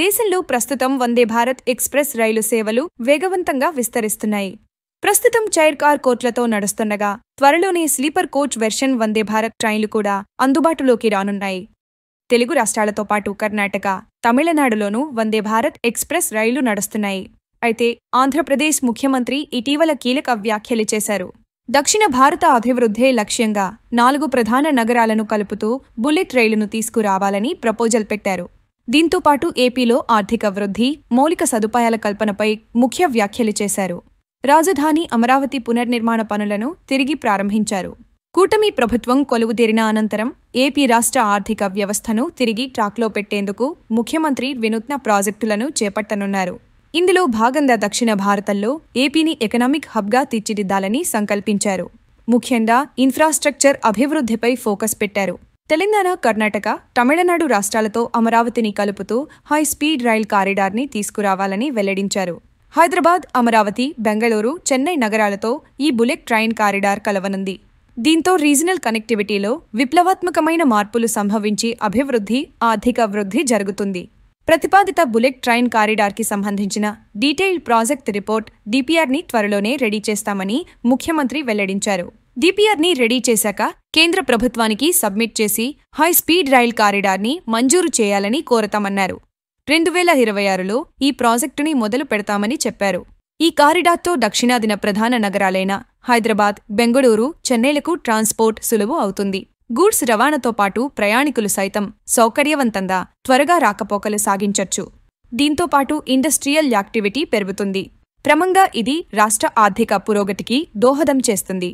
దేశంలో ప్రస్తుతం వందే భారత్ ఎక్స్ప్రెస్ రైలు సేవలు వేగవంతంగా విస్తరిస్తున్నాయి ప్రస్తుతం చైర్ కార్ కోచ్లతో నడుస్తుండగా త్వరలోనే sleeper coach version Vande Bharat ట్రైన్లు కూడా అందుబాటులోకి రానున్నాయి తెలుగు రాష్ట్రాలతో పాటు కర్ణాటక తమిళనాడులోనూ వందే భారత్ ఎక్స్ప్రెస్ రైళ్లు నడుస్తున్నాయి అయితే ఆంధ్రప్రదేశ్ ముఖ్యమంత్రి ఇటీవల కీలక వ్యాఖ్యలు చేశారు దక్షిణ భారత అభివృద్ధే లక్ష్యంగా నాలుగు ప్రధాన నగరాలను కలుపుతూ బుల్లెట్ రైలును తీసుకురావాలని ప్రపోజల్ పెట్టారు దీంతో పాటు ఏపీలో ఆర్థిక వృద్ధి మౌలిక సదుపాయాల కల్పనపై ముఖ్య వ్యాఖ్యలు చేశారు రాజధాని అమరావతి పునర్నిర్మాణ పనులను తిరిగి ప్రారంభించారు కూటమి ప్రభుత్వం కొలువుదేరిన అనంతరం ఏపీ రాష్ట్ర ఆర్థిక వ్యవస్థను తిరిగి ట్రాక్లో పెట్టేందుకు ముఖ్యమంత్రి వినూత్న ప్రాజెక్టులను చేపట్టనున్నారు ఇందులో భాగంగా దక్షిణ భారతంలో ఏపీని ఎకనామిక్ హబ్గా తీర్చిదిద్దాలని సంకల్పించారు ముఖ్యంగా ఇన్ఫ్రాస్ట్రక్చర్ అభివృద్ధిపై ఫోకస్ పెట్టారు తెలంగాణ కర్ణాటక తమిళనాడు రాష్ట్రాలతో అమరావతిని కలుపుతూ హై స్పీడ్ రైల్ ని తీసుకురావాలని వెల్లడించారు హైదరాబాద్ అమరావతి బెంగళూరు చెన్నై నగరాలతో ఈ బుల్లెట్ ట్రైన్ కారిడార్ కలవనుంది దీంతో రీజనల్ కనెక్టివిటీలో విప్లవాత్మకమైన మార్పులు సంభవించి అభివృద్ధి ఆర్థిక వృద్ధి జరుగుతుంది ప్రతిపాదిత బుల్లెట్ ట్రైన్ కారిడార్కి సంబంధించిన డీటెయిల్డ్ ప్రాజెక్ట్ రిపోర్ట్ డిపిఆర్ని త్వరలోనే రెడీ చేస్తామని ముఖ్యమంత్రి వెల్లడించారు ని రెడీ చేశాక కేంద్ర ప్రభుత్వానికి సబ్మిట్ చేసి హై స్పీడ్ రైల్ కారిడార్ని మంజూరు చేయాలని కోరతామన్నారు రెండు వేల ఇరవై ఆరులో ఈ ప్రాజెక్టుని మొదలు పెడతామని చెప్పారు ఈ కారిడార్తో దక్షిణాదిన ప్రధాన నగరాలైన హైదరాబాద్ బెంగళూరు చెన్నైలకు ట్రాన్స్పోర్ట్ సులువు అవుతుంది గూడ్స్ రవాణాతో పాటు ప్రయాణికులు సైతం సౌకర్యవంతంగా త్వరగా రాకపోకలు సాగించొచ్చు దీంతో పాటు ఇండస్ట్రియల్ యాక్టివిటీ పెరుగుతుంది క్రమంగా ఇది రాష్ట్ర ఆర్థిక పురోగతికి దోహదం చేస్తుంది